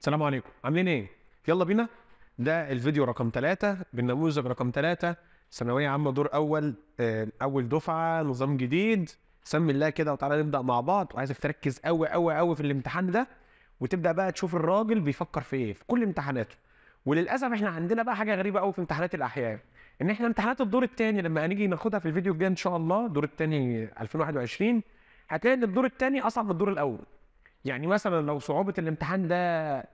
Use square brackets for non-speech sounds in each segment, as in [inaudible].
السلام عليكم عاملين ايه يلا بينا ده الفيديو رقم ثلاثة بالنموذج رقم ثلاثة ثانويه عامه دور اول آه، اول دفعه نظام جديد سمي الله كده وتعالى نبدا مع بعض وعايزك تركز قوي قوي قوي في الامتحان ده وتبدا بقى تشوف الراجل بيفكر في ايه في كل امتحاناته وللاسف احنا عندنا بقى حاجه غريبه قوي في امتحانات الاحياء ان احنا امتحانات الدور الثاني لما هنيجي ناخدها في الفيديو الجاي ان شاء الله الدور الثاني 2021 هتلاقي ان الدور الثاني اصعب من الدور الاول يعني مثلا لو صعوبه الامتحان ده 70%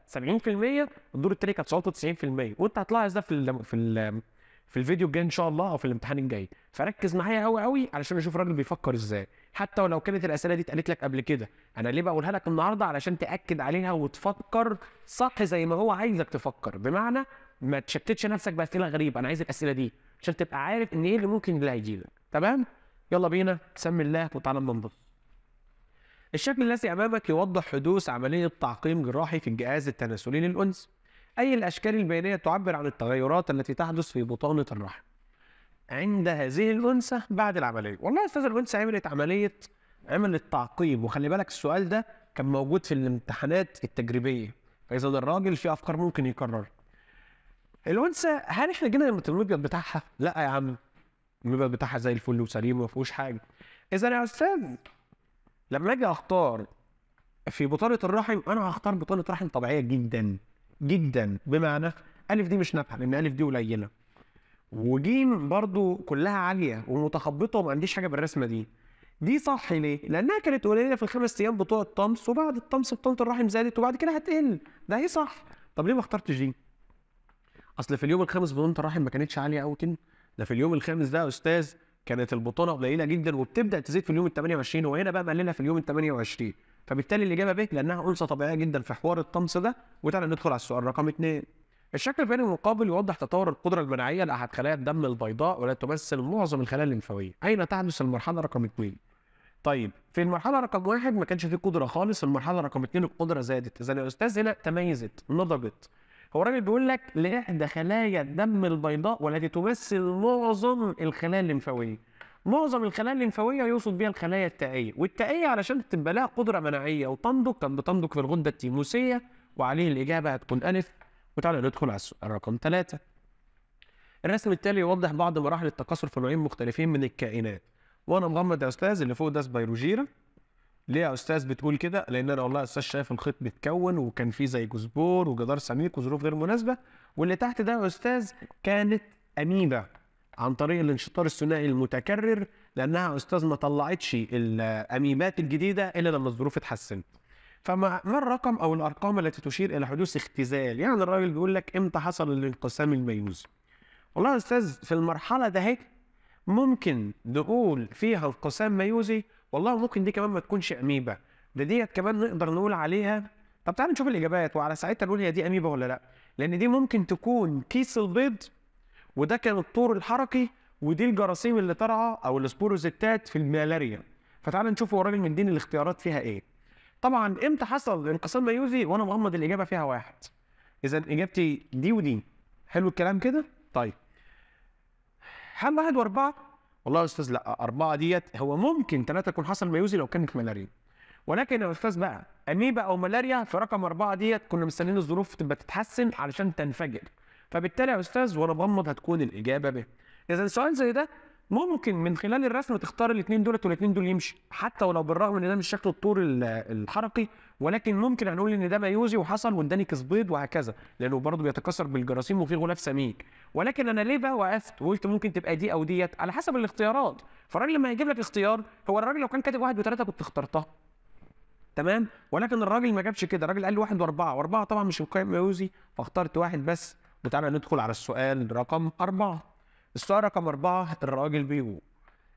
الدور التاني كانت صعوبته 90% وانت هتلاحظ ده في الـ في الـ في الفيديو الجاي ان شاء الله او في الامتحان الجاي فركز معايا قوي قوي علشان اشوف الراجل بيفكر ازاي حتى ولو كانت الاسئله دي اتقالت لك قبل كده انا ليه بقولها لك النهارده علشان تاكد عليها وتفكر صح زي ما هو عايزك تفكر بمعنى ما تشتتش نفسك باسئله غريبه انا عايز الاسئله دي عشان تبقى عارف ان ايه اللي ممكن اللي هيجيلك تمام يلا بينا سمي الله وتعالى ننبسط الشكل الذي أمامك يوضح حدوث عملية تعقيم جراحي في الجهاز التناسلي للأنثى أي الأشكال البينية تعبر عن التغيرات التي تحدث في بطانة الرحم عند هذه الأنثى بعد العملية والله يا أستاذ الأنثى عملت عملية عمل التعقيم وخلي بالك السؤال ده كان موجود في الامتحانات التجريبية فإذا الراجل في أفكار ممكن يكرر الأنثى هل إحنا جينا الابيض بتاعها؟ لا يا عم الابيض بتاعها زي الفل وسليم وما فيهوش حاجة إذا يا أستاذ لما اجي اختار في بطاله الرحم انا هختار بطاله رحم طبيعيه جدا جدا بمعنى الف دي مش نافعه لان الف دي قليله وجيم برضو كلها عاليه ومتخبطه وما عنديش حاجه بالرسمه دي دي صح ليه؟ لانها كانت قليله في الخمس ايام بتوع الطمس وبعد الطمس بطوله الرحم زادت وبعد كده هتقل ده هي صح طب ليه ما اخترتش جيم؟ اصل في اليوم الخامس بطوله الرحم ما كانتش عاليه قوي كده ده في اليوم الخامس ده يا استاذ كانت البطوله قليله جدا وبتبدا تزيد في اليوم ال 28 وهنا بقى مقللها في اليوم ال 28 فبالتالي الاجابه ب لانها انثى طبيعيه جدا في حوار الطمس ده وتعالى ندخل على السؤال رقم 2 الشكل البياني المقابل يوضح تطور القدره المناعيه لاحد خلايا الدم البيضاء ولا تمثل معظم الخلايا الليمفاويه اين تحدث المرحله رقم 2 طيب في المرحله رقم واحد ما كانش فيه قدره خالص المرحله رقم اثنين القدره زادت اذا الاستاذ هنا تميزت نضجت هو الراجل بيقول لك لاحدى خلايا الدم البيضاء والتي تمثل معظم الخلايا الليمفاويه معظم الخلايا الليمفاويه يقصد بها الخلايا التائيه والتائيه علشان تبقى لها قدره مناعيه وتنضج كانت بتنضج في الغده التيموسيه وعليه الاجابه هتكون الف وتعالى ندخل على السؤال رقم ثلاثة الرسم التالي يوضح بعض مراحل التكاثر في نوعين مختلفين من الكائنات وانا مغمض يا استاذ اللي فوق ده سبيروجيرا ليه يا استاذ بتقول كده لان انا والله يا استاذ شايف الخيط متكون وكان فيه زي جزبور وجدار سميك وظروف غير مناسبه واللي تحت ده يا استاذ كانت اميبا عن طريق الانشطار الثنائي المتكرر لانها يا استاذ ما طلعتش الاميبات الجديده الا لما الظروف اتحسنت فما الرقم او الارقام التي تشير الى حدوث اختزال يعني الراجل بيقول لك امتى حصل الانقسام الميوزي والله يا استاذ في المرحله هيك ممكن نقول فيها انقسام ميوزي والله ممكن دي كمان ما تكونش اميبا ده ديت كمان نقدر نقول عليها طب تعالى نشوف الاجابات وعلى ساعتها نقول هي دي اميبا ولا لا لان دي ممكن تكون كيس البيض وده كان الطور الحركي ودي الجراثيم اللي طالعه او السبوروزيتات في الملاريا فتعالى نشوف هو الراجل من دين الاختيارات فيها ايه طبعا امتى حصل انقسام ميوزي وانا مغمض الاجابه فيها واحد اذا اجابتي دي ودي حلو الكلام كده طيب حل واحد واربعه والله يا استاذ لا اربعه ديت هو ممكن ثلاثه يكون حصل ميوزي لو كانت ملاريا ولكن يا استاذ بقى اميبا او ملاريا في رقم اربعه ديت كنا مستنيين الظروف تبقى تتحسن علشان تنفجر فبالتالي يا استاذ وانا بغمض هتكون الاجابه ب اذا سؤال زي ده ممكن من خلال الرسم تختار الاثنين دولت والاثنين دول يمشي حتى ولو بالرغم ان ده مش شكل الطور الحركي ولكن ممكن هنقول ان ده ميوزي وحصل واداني كسبيض وهكذا لانه برضه بيتكسر بالجراثيم وفي غلاف سميك ولكن انا ليه بقى وقفت وقلت ممكن تبقى دي او ديت على حسب الاختيارات فالراجل لما هيجيب لك اختيار هو الراجل لو كان كاتب واحد وثلاثه كنت اخترتها تمام ولكن الراجل ما جابش كده الراجل قال لي واحد واربعه واربعه طبعا مش القيم ميوزي فاخترت واحد بس وتعالى ندخل على السؤال رقم اربعه السؤال رقم أربعة الراجل بيقول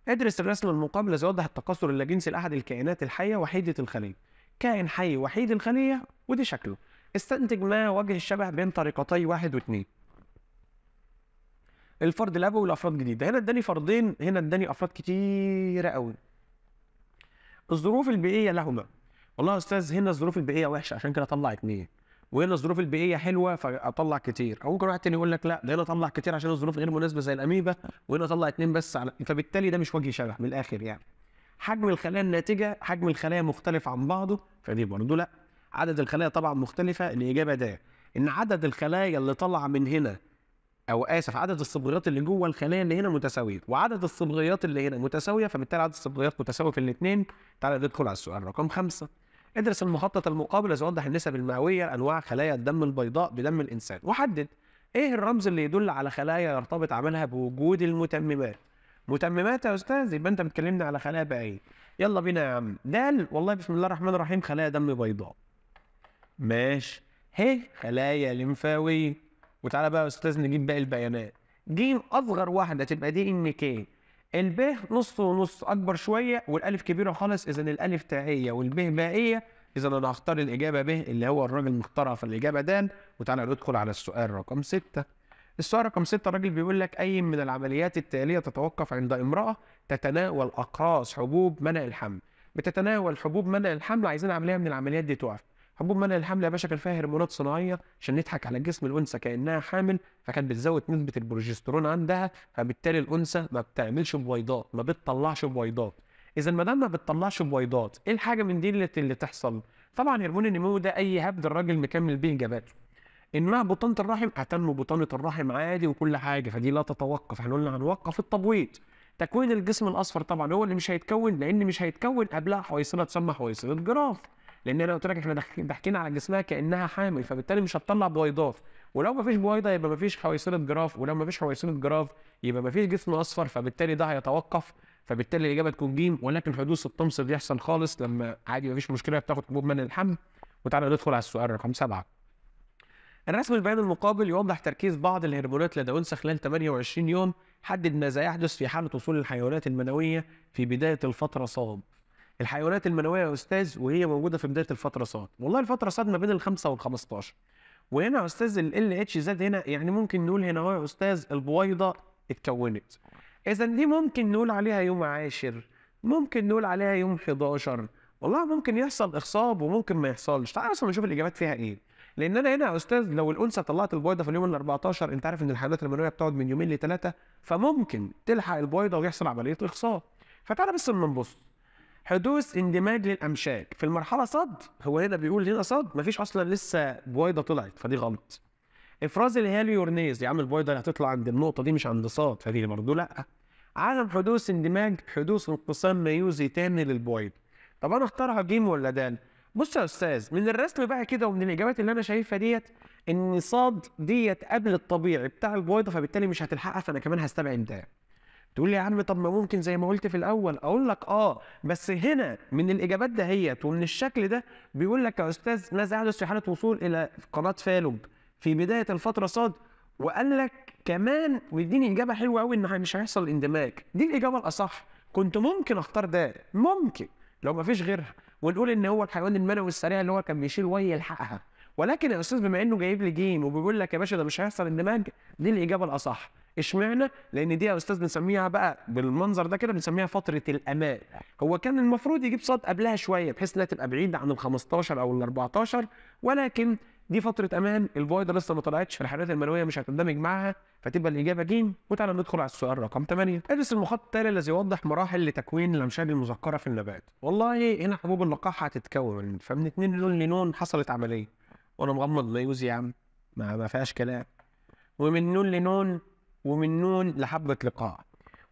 ادرس الرسم المقابلة سيوضح التكاثر اللاجنسي لأحد الكائنات الحية وحيدة الخلية كائن حي وحيد الخلية ودي شكله استنتج ما وجه الشبه بين طريقتي واحد واثنين الفرد الابوي والافراد جديده هنا اداني فردين هنا اداني افراد كتيره قوي الظروف البيئيه لهما والله يا استاذ هنا الظروف البيئيه وحشه عشان كده طلع اتنين وهنا الظروف البيئيه حلوه فاطلع كتير او ممكن واحد تاني يقول لك لا ده هنا اطلع كتير عشان الظروف غير مناسبه زي الاميبا وهنا اطلع اتنين بس على فبالتالي ده مش وجه شبه من الاخر يعني حجم الخلايا الناتجه حجم الخلايا مختلف عن بعضه فدي برضه لا عدد الخلايا طبعا مختلفه الاجابه ده ان عدد الخلايا اللي طالعه من هنا او اسف عدد الصبغيات اللي جوه الخلايا اللي هنا متساويه وعدد الصبغيات اللي هنا متساويه فبالتالي عدد الصبغيات متساوي في الاثنين تعالى ندخل على السؤال رقم خمسة ادرس المخطط المقابل اذا وضح النسب المئويه لانواع خلايا الدم البيضاء بدم الانسان وحدد ايه الرمز اللي يدل على خلايا يرتبط عملها بوجود المتممات متممات يا استاذ يبقى انت بتكلمني على خلايا بقيه يلا بينا يا عم دال والله بسم الله الرحمن الرحيم خلايا دم بيضاء ماشي ه خلايا لمفاويه وتعالى بقى يا استاذ نجيب باقي البيانات جيم اصغر واحده تبقى دي ان كي الب نص ونص اكبر شويه والالف كبيره خالص اذا الالف تاهيه والب بائيه اذا انا هختار الاجابه ب اللي هو الراجل مختارها في الاجابه د وتعالى ندخل على السؤال رقم ستة السؤال رقم ستة الراجل بيقول لك اي من العمليات التاليه تتوقف عند امراه تتناول اقراص حبوب منع الحمل بتتناول حبوب منع الحمل عايزين عمليه من العمليات دي توقف حبوب منع الحمل يا باشا كان فيها هرمونات صناعيه عشان نضحك على جسم الانثى كانها حامل فكانت بتزود نسبه البروجسترون عندها فبالتالي الانثى ما بتعملش بويضات ما بتطلعش بويضات اذا ما دام ما بتطلعش بويضات ايه الحاجه من دي اللي, اللي تحصل طبعا هرمون النمو ده اي هبد الراجل مكمل بيه جاباته انما بطانه الرحم هتنمو بطانه الرحم عادي وكل حاجه فدي لا تتوقف احنا قلنا هنوقف التبويض تكوين الجسم الاصفر طبعا هو اللي مش هيتكون لان مش هيتكون قبلها حويصله تسمى حويصله جراف لان انا قلت لك احنا ضاحكين على جسمها كانها حامل فبالتالي مش هتطلع بويضات ولو مفيش بويضه يبقى مفيش حويصله جراف ولو مفيش حويصله جراف يبقى مفيش جسم اصفر فبالتالي ده هيتوقف فبالتالي الاجابه تكون جيم ولكن حدوث الطمس بيحصل خالص لما عادي مفيش مشكله بتاخد حبوب من الحمل وتعالى ندخل على السؤال رقم سبعه. الرسم البيان المقابل يوضح تركيز بعض الهرمونات لدى انثى خلال 28 يوم حدد ماذا يحدث في حاله وصول الحيوانات المنويه في بدايه الفتره صواب. الحيوانات المنويه يا استاذ وهي موجوده في بدايه الفتره صاد والله الفتره صاد ما بين ال5 وال15 وهنا يا استاذ ال اتش زاد هنا يعني ممكن نقول هنا اهو يا استاذ البويضه اتكونت اذا دي ممكن نقول عليها يوم عاشر ممكن نقول عليها يوم 11 والله ممكن يحصل اخصاب وممكن ما يحصلش تعال اصلا نشوف الاجابات فيها ايه لان انا هنا يا استاذ لو الانثى طلعت البويضه في اليوم ال 14 انت عارف ان الحيوانات المنويه بتقعد من يومين لثلاثه فممكن تلحق البويضه ويحصل عمليه اخصاب فتعالى بس نبص حدوث اندماج للامشاك في المرحله صد هو هنا بيقول هنا صد مفيش اصلا لسه بويضه طلعت فدي غلط افراز الهاليورنيز يا عم البويضه اللي هتطلع عند النقطه دي مش عند صاد فدي برضه لا عدم حدوث اندماج حدوث انقسام ميوزي تاني للبويض طب انا اختارها جيم ولا دال بص يا استاذ من الرسم بقى كده ومن الاجابات اللي انا شايفها ديت ان صاد ديت قبل الطبيعي بتاع البويضه فبالتالي مش هتلحقها فانا كمان هستبعد ده تقول لي يا عم طب ما ممكن زي ما قلت في الاول اقول لك اه بس هنا من الاجابات دهيت ومن الشكل ده بيقول لك يا استاذ ناس قاعده في حاله وصول الى قناه فالوب في بدايه الفتره صاد وقال لك كمان ويديني اجابه حلوه قوي ان مش هيحصل اندماج دي الاجابه الاصح كنت ممكن اختار ده ممكن لو ما فيش غيرها ونقول ان هو الحيوان المنوي السريع اللي هو كان بيشيل وي يلحقها ولكن يا استاذ بما انه جايب لي جيم وبيقول لك يا باشا ده مش هيحصل اندماج دي الاجابه الاصح اشمعنى؟ لان دي يا استاذ بنسميها بقى بالمنظر ده كده بنسميها فتره الامان. هو كان المفروض يجيب صاد قبلها شويه بحيث انها تبقى بعيده عن ال 15 او ال 14 ولكن دي فتره امان الفويضه لسه ما طلعتش الحرارات المنويه مش هتندمج معاها فتبقى الاجابه ج وتعالى ندخل على السؤال رقم 8 ادرس المخطط التالي الذي يوضح مراحل لتكوين الامشاد المذكره في النبات والله هنا حبوب اللقاح هتتكون فمن اتنين لون لنون حصلت عمليه وانا مغمض مايوز يا عم ما فيهاش كلام ومن نون لنون ومن نون لحبة لقاء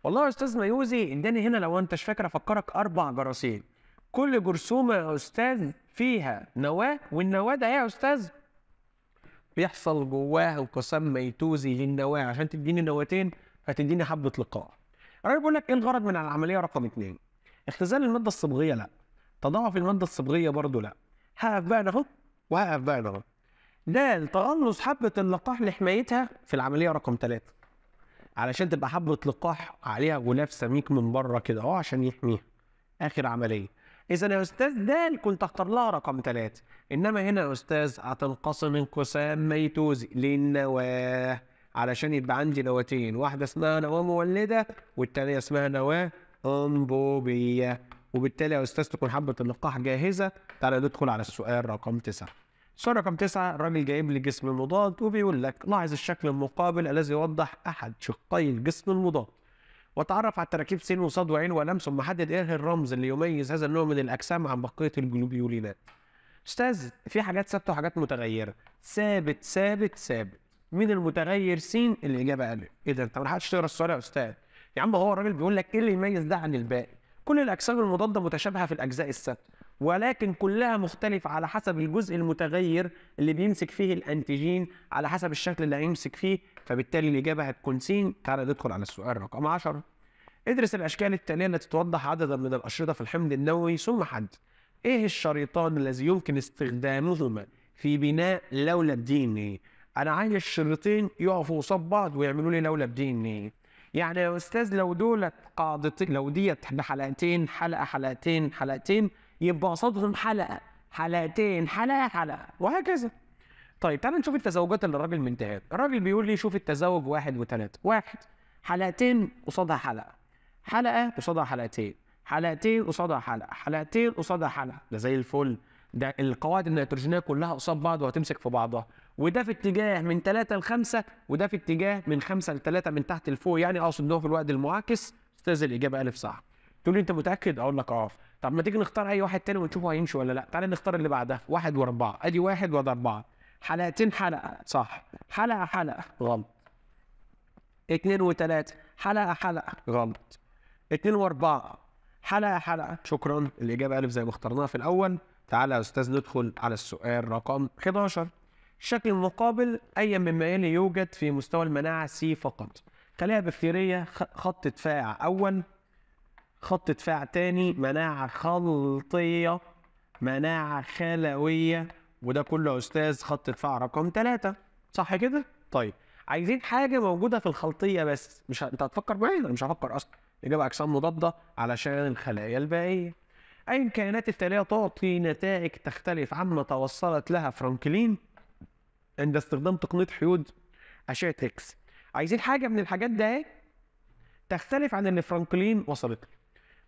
والله يا أستاذ ميوزي اداني هنا لو أنت مش فاكر أفكرك أربع جراثيم كل جرثومة يا أستاذ فيها نواة والنواة ده إيه يا أستاذ بيحصل جواها انقسام ميتوزي للنواة عشان تديني نواتين هتديني حبة لقاء الراجل بيقول لك ايه الغرض من العملية رقم اتنين اختزال المادة الصبغية لا تضاعف المادة الصبغية برضه لا هقف بقى انا اهو وهقف بقى انا اهو ده تقلص حبة اللقاح لحمايتها في العملية رقم ثلاثة علشان تبقى حبه لقاح عليها غلاف سميك من بره كده اهو عشان يحميها اخر عمليه اذا يا استاذ دال كنت اختار لها رقم ثلاثه انما هنا يا استاذ هتنقسم انقسام ميتوزي للنواه علشان يبقى عندي نواتين واحده اسمها نواه مولده والتانية اسمها نواه انبوبيه وبالتالي يا استاذ تكون حبه اللقاح جاهزه تعالى ندخل على السؤال رقم تسعه سؤال رقم تسعة الراجل جايب لي جسم مضاد وبيقول لك لاحظ الشكل المقابل الذي يوضح أحد شقي الجسم المضاد وتعرف على تراكيب سين وصاد وعين ولم ثم حدد ايه الرمز اللي يميز هذا النوع من الاجسام عن بقيه الجلوبيولينات. استاذ في حاجات ثابته وحاجات متغيره. ثابت ثابت ثابت. مين المتغير س الاجابه الف. ايه ده انت ما لحقتش تقرا السؤال يا استاذ. يا عم هو الراجل بيقول لك ايه اللي يميز ده عن الباقي؟ كل الاجسام المضاده متشابهه في الاجزاء الثابته. ولكن كلها مختلفة على حسب الجزء المتغير اللي بيمسك فيه الأنتيجين على حسب الشكل اللي هيمسك فيه فبالتالي الإجابة هتكون س تعالى ندخل على السؤال رقم 10 ادرس الأشكال التالية التي توضح عددا من الأشرطة في الحمض النووي ثم حد إيه الشريطان الذي يمكن استخدامهما في بناء لولب دي إن إيه؟ أنا عايز الشريطين يقفوا قصاد بعض ويعملوا لي لولب دي إن إيه؟ يعني يا أستاذ لو دولت قاعدتين لو ديت بحلقتين حلقة حلقتين حلقتين يبقى قصادهم حلقه حلقتين حلقه حلقه وهكذا طيب تعال نشوف التزاوجات اللي الراجل منتهاها الراجل بيقول لي شوف التزاوج واحد وثلاثة واحد حلقتين قصادها حلقه حلقه قصادها حلقتين حلقتين قصادها حلقه حلقتين قصادها حلقه ده زي الفل ده القواعد النيتروجينيه كلها قصاد بعض وهتمسك في بعضها وده في اتجاه من ثلاثة لخمسة وده في اتجاه من خمسة لثلاثة من تحت لفوق يعني اقصد ان هو في الوقت المعاكس استاذ الاجابه الف صح تقول لي انت متاكد اقول لك اه طب ما تيجي نختار اي واحد تاني ونشوفه هيمشي ولا لا تعالى نختار اللي بعدها واحد واربعه ادي واحد وادي اربعه حلقتين حلقه صح حلقه حلقه غلط اتنين وتلاته حلقه حلقه غلط اتنين واربعه حلقه حلقه شكرا الاجابه الف زي ما اخترناها في الاول تعالى يا استاذ ندخل على السؤال رقم 11 الشكل المقابل ايا مما يلي يوجد في مستوى المناعه سي فقط خليها بكتيريه خط دفاع اول خط دفاع تاني مناعه خلطيه مناعه خلويه وده كله يا استاذ خط دفاع رقم ثلاثة صح كده طيب عايزين حاجه موجوده في الخلطيه بس مش انت هتفكر معايا انا مش هفكر اصلا الإجابة اجسام مضاده علشان الخلايا الباقية اي كائنات التاليه تعطي نتائج تختلف عما توصلت لها فرانكلين عند استخدام تقنيه حيود اشعه اكس عايزين حاجه من الحاجات ده تختلف عن اللي فرانكلين وصلت له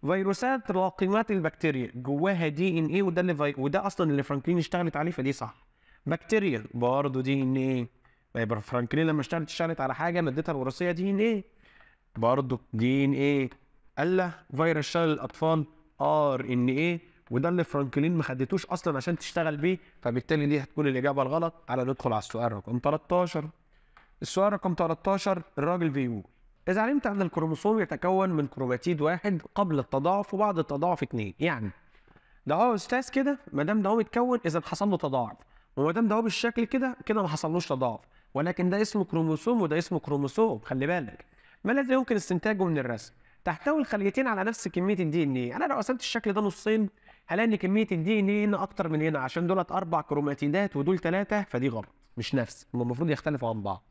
فيروسات راقمات البكتيريا جواها دي ان ايه وده اللي في... وده اصلا اللي فرانكلين اشتغلت عليه فدي صح بكتيريا برضه دي ان ايه طيب فرانكلين لما اشتغلت اشتغلت على حاجه مادتها الوراثيه دي ان ايه برضه دي ان ايه الا فيروس شال الاطفال ار ان ايه وده اللي فرانكلين ما خدتوش اصلا عشان تشتغل بيه فبالتالي دي هتكون الاجابه الغلط على ندخل على السؤال رقم 13 السؤال رقم 13 الراجل بيقول إذا علمت أن الكروموسوم يتكون من كروماتيد واحد قبل التضاعف وبعد التضاعف اثنين يعني ده هو أستاذ كده ما دام ده هو اتكون إذا حصل له تضاعف وما دام ده هو بالشكل كده كده ما حصلوش تضاعف ولكن ده اسمه كروموسوم وده اسمه كروموسوم خلي بالك ما الذي يمكن استنتاجه من الرسم؟ تحتوي الخليتين على نفس كميه الدي ان ايه انا لو قسمت الشكل ده نصين هلاقي ان كميه الدي ان ايه هنا اكتر من هنا عشان دولت اربع كروماتيدات ودول ثلاثه فدي غلط مش نفس المفروض يختلفوا عن بعض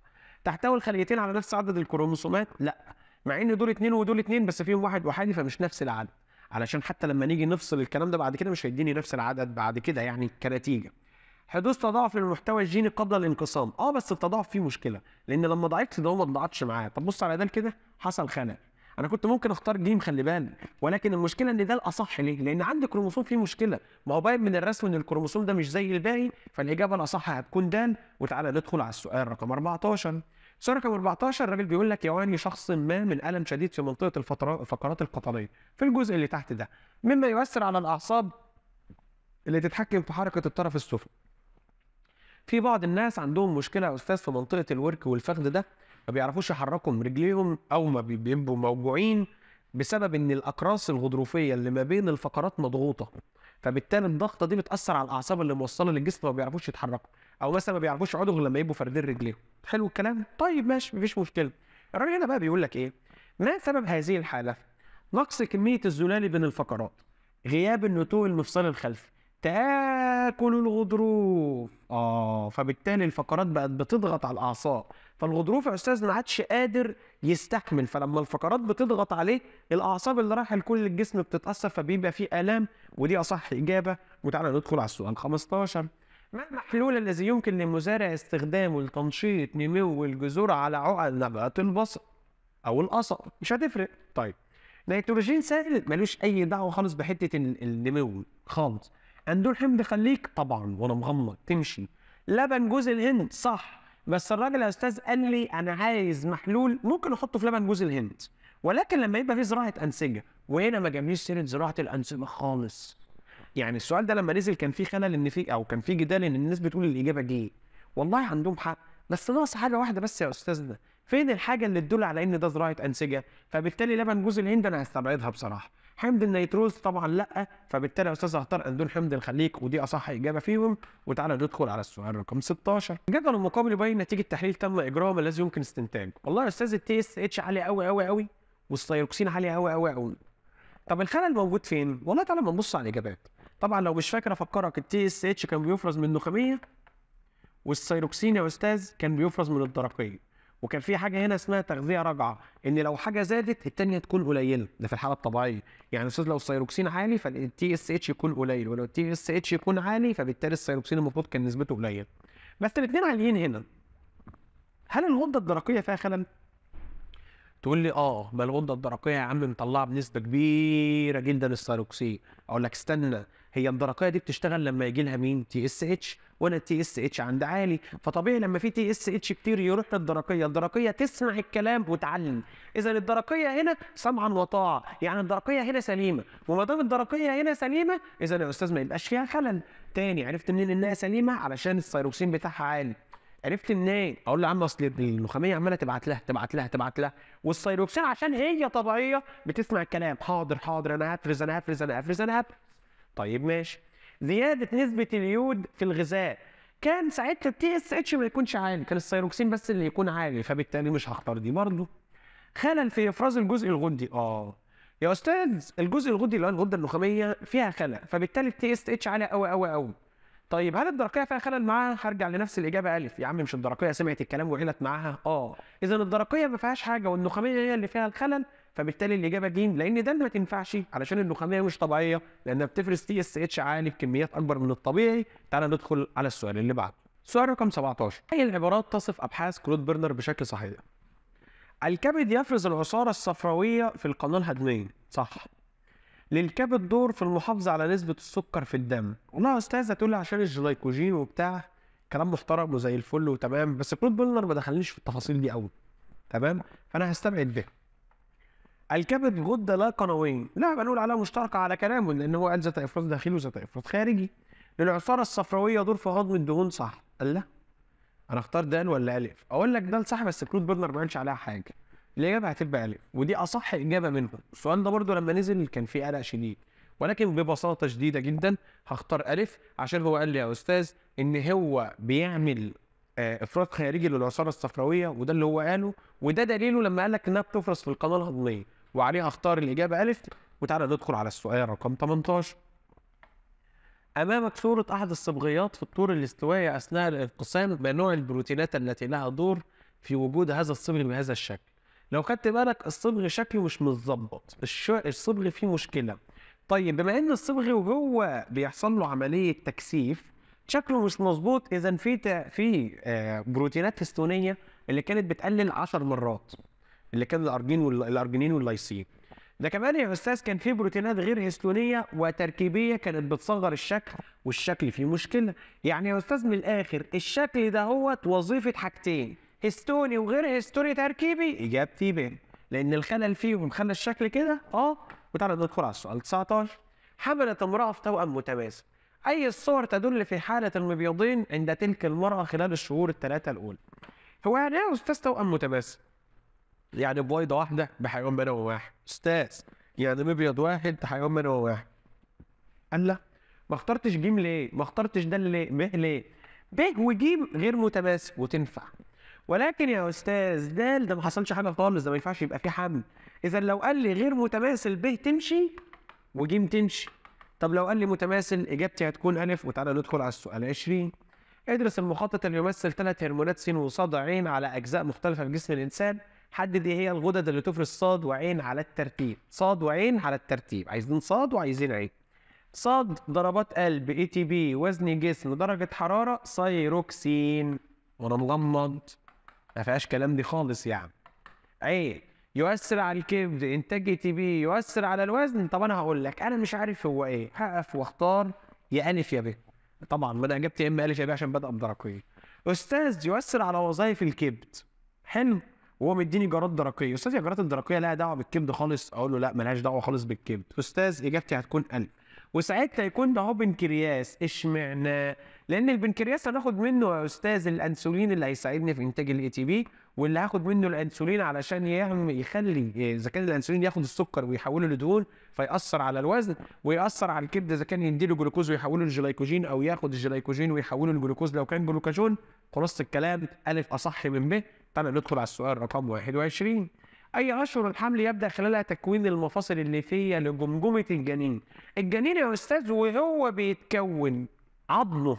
تحتوي الخليتين على نفس عدد الكروموسومات لا مع ان دول اتنين ودول اتنين بس فيهم واحد وحيد فمش نفس العدد علشان حتى لما نيجي نفصل الكلام ده بعد كده مش هيديني نفس العدد بعد كده يعني كنتيجه حدوث تضاعف للمحتوى الجيني قبل الانقسام اه بس التضاعف فيه مشكله لان لما ضعفت ده ما اتضاعفش معاه طب بص على ده كده حصل خلل انا كنت ممكن اختار جيم خلي بالك ولكن المشكله ان ده الاصح ليه لان عندي كروموسوم فيه مشكله ما هو باين من الرسم ان الكروموسوم ده مش زي الباقي فالاجابه الاصح هتكون د وتعالى ندخل على السؤال رقم 14 السؤال رقم 14 الراجل بيقول لك يعاني شخص ما من الم شديد في منطقه الفقرات القطنيه في الجزء اللي تحت ده مما يؤثر على الاعصاب اللي تتحكم في حركه الطرف السفلي في بعض الناس عندهم مشكله يا استاذ في منطقه الورك والفخذ ده ما بيعرفوش يحركوا رجليهم او ما بيبقوا موجوعين بسبب ان الاقراص الغضروفيه اللي ما بين الفقرات مضغوطه فبالتالي الضغطه دي بتاثر على الاعصاب اللي موصله للجسم ما بيعرفوش يتحركوا او مثلا ما بيعرفوش يقعدوا غير لما يبقوا فاردين رجليهم حلو الكلام طيب ماشي مفيش مشكله الراجل هنا بقى بيقول لك ايه ما سبب هذه الحاله نقص كميه الزلال بين الفقرات غياب النتوء المفصل الخلفي تاكل الغضروف اه فبالتالي الفقرات بقت بتضغط على الاعصاب فالغضروف يا استاذ ما عادش قادر يستحمل فلما الفقرات بتضغط عليه الاعصاب اللي رايحه لكل الجسم بتتاثر فبيبقى فيه الام ودي اصح اجابه وتعالى ندخل على السؤال 15 ما المحلول الذي يمكن للمزارع استخدامه لتنشيط نمو الجذور على عقد نبات البصل او القصب مش هتفرق طيب نيتروجين سائل ملوش اي دعوه خالص بحته النمو خالص اندور حمض خليك طبعا وانا مغمض تمشي لبن جوز الهند صح بس الراجل يا استاذ قال لي انا عايز محلول ممكن احطه في لبن جوز الهند ولكن لما يبقى في زراعه انسجه وهنا ما جابنيش سيره زراعه الانسجه خالص يعني السؤال ده لما نزل كان في خلل ان في او كان في جدال ان الناس بتقول الاجابه جه والله عندهم حق بس ناقص حاجه واحده بس يا استاذنا فين الحاجه اللي تدل على ان ده زراعه انسجه فبالتالي لبن جوز الهند انا هستبعدها بصراحه حمض النيتروز طبعا لا فبالتالي يا استاذ هختار اندون حمض الخليك ودي اصح اجابه فيهم وتعالى ندخل على السؤال رقم 16 الجدول المقابل يبين نتيجه تحليل تم اجرام الذي يمكن استنتاجه والله يا استاذ التي اس اتش عالي قوي قوي قوي والثيروكسين عالي قوي قوي قوي طب الخلل موجود فين والله تعالى ما نبص على الاجابات طبعا لو مش فاكر افكرك التي اس اتش كان بيفرز من النخاميه والثيروكسين يا استاذ كان بيفرز من الدرقيه وكان في حاجه هنا اسمها تغذيه راجعه ان لو حاجه زادت الثانيه تكون قليله ده في الحاله الطبيعيه يعني استاذ لو السيروكسين عالي فالتي اس اتش يكون قليل ولو التي اس اتش يكون عالي فبالتالي السيروكسين المفروض كان نسبته قليله بس الاثنين عاليين هنا هل الغده الدرقيه فيها خلل تقول لي اه ما الغده الدرقيه يا عم مطلعه بنسبه كبيره جدا السيروكسين اقول لك استنى هي الدرقيه دي بتشتغل لما يجي لها مين تي اس اتش وانا التي اس اتش عند عالي فطبيعي لما في تي اس اتش كتير يروح للدرقيه الدرقيه تسمع الكلام وتعلم اذا الدرقيه هنا سمعا وطاعه يعني الدرقيه هنا سليمه وما دام الدرقيه هنا سليمه اذا يا استاذ ما يبقاش فيها خلل تاني عرفت منين انها سليمه علشان الثيروكسين بتاعها عالي عرفت منين؟ اقول له يا عم اصل النخاميه عماله تبعت لها تبعت لها تبعت لها والثيروكسين عشان هي طبيعيه بتسمع الكلام حاضر حاضر انا هفرز انا هفرز انا هفرز انا هفرز طيب ماشي زياده نسبه اليود في الغذاء كان ساعتها التي اس اتش ما يكونش عالي كان السيروكسين بس اللي يكون عالي فبالتالي مش هختار دي برضه خلل في افراز الجزء الغدي اه يا استاذ الجزء الغدي اللي هو الغده النخاميه فيها خلل فبالتالي التي اس اتش عالي قوي قوي قوي طيب هل الدرقيه فيها خلل معاها هرجع لنفس الاجابه الف يا عم مش الدرقيه سمعت الكلام وعلت معاها اه اذا الدرقيه ما فيهاش حاجه والنخاميه هي اللي فيها الخلل فبالتالي الاجابه جيم لان ده ما تنفعش علشان النخاميه مش طبيعيه لانها بتفرز تي اس اتش عالي بكميات اكبر من الطبيعي تعال ندخل على السؤال اللي بعده سؤال رقم 17 اي العبارات تصف ابحاث كلود برنر بشكل صحيح الكبد يفرز العصاره الصفراويه في القناه الهضميه صح للكبد دور في المحافظه على نسبه السكر في الدم والله يا استاذ هتقول لي عشان الجلايكوجين وبتاع كلام محترم وزي الفل وتمام بس كلود برنر ما دخلنيش في التفاصيل دي قوي تمام فانا هستبعد ده الكبد غده لا قنويه لا بنقول عليها مشتركه على كلامه لان هو قال ذات افراز داخلي وذات افراز خارجي للعصاره الصفراويه دور في هضم الدهون صح قال لا انا اختار دال ولا الف اقول لك دال صح بس كلود برنر ما قالش عليها حاجه الاجابه هتبقى الف ودي اصح اجابه منهم السؤال ده برده لما نزل كان في قلق شديد ولكن ببساطه شديده جدا هختار الف عشان هو قال لي يا استاذ ان هو بيعمل آه، افراط خارجي للعصاره الصفراويه وده اللي هو قاله وده دليله لما قال لك انها بتفرز في القناه الهضميه وعليها اختار الاجابه الف وتعالى ندخل على السؤال رقم 18 امامك صوره احد الصبغيات في الطور الاستوائي اثناء الانقسام ما نوع البروتينات التي لها دور في وجود هذا الصبغ بهذا الشكل لو خدت بالك الصبغ شكله مش متظبط الصبغ فيه مشكله طيب بما ان الصبغ وهو بيحصل له عمليه تكثيف شكله مش مظبوط اذا في في آه، بروتينات هستونيه اللي كانت بتقلل 10 مرات اللي كان الارجين والارجينين واللايسين ده كمان يا استاذ كان في بروتينات غير هستونيه وتركيبيه كانت بتصغر الشكل والشكل فيه مشكله يعني يا استاذ من الاخر الشكل ده هو وظيفه حاجتين هستوني وغير هستوني تركيبي اجابتي ب لان الخلل فيهم خلى الشكل كده اه وتعالى ندخل على السؤال 19 حملت امراه في توأم متماسك اي الصور تدل في حاله المبيضين عند تلك المراه خلال الشهور الثلاثه الاولى هو يعني ايه استاذ توأم متماسك يعني بويضه واحده بحيوان منوي واحد استاذ يعني مبيض واحد حيوان منوي واحد قال لا ما اخترتش جيم ليه ما اخترتش ده ليه ب ليه ب وجيم غير متماسك وتنفع ولكن يا استاذ ده ده ما حصلش حاجه خالص ده ما ينفعش يبقى فيه حمل اذا لو قال لي غير متماثل ب تمشي وجيم تمشي طب لو قال لي متماثل اجابتي هتكون الف وتعالى ندخل على السؤال 20 ادرس المخطط اللي يمثل ثلاث هرمونات س وص ع على اجزاء مختلفه في جسم الانسان حدد ايه هي الغدد اللي تفرز صاد وعين على الترتيب صاد وعين على الترتيب عايزين صاد وعايزين عين صاد ضربات قلب اي تي بي وزن جسم درجه حراره سيروكسين وانا مغمض ما فيهاش كلام دي خالص يعني عين يؤثر على الكبد انتاج اي تي بي يؤثر على الوزن طب انا هقول لك انا مش عارف هو ايه هقف واختار يا الف يا ب طبعا انا جبت يا اما الف يا ب عشان بدا بدرقيه استاذ يؤثر على وظائف الكبد حلو وهو مديني جارات درقيه استاذ يا جارات الدرقيه لها دعوه بالكبد خالص اقول له لا ملهاش دعوه خالص بالكبد استاذ اجابتي هتكون قلب وساعتها يكون ده هو بنكرياس اشمعنى لان البنكرياس هناخد منه يا استاذ الانسولين اللي هيساعدني في انتاج الاي تي بي واللي هاخد منه الانسولين علشان يعمل يخلي اذا كان الانسولين ياخد السكر ويحوله لدهون فياثر على الوزن وياثر على الكبد اذا كان يديله جلوكوز ويحوله لجلايكوجين او ياخد الجلايكوجين ويحوله لجلوكوز لو كان جلوكاجون خلاصه الكلام الف اصح من ب تعالى ندخل على السؤال رقم 21 اي اشهر الحمل يبدا خلالها تكوين المفاصل الليفيه لجمجمه الجنين الجنين يا استاذ وهو بيتكون عضله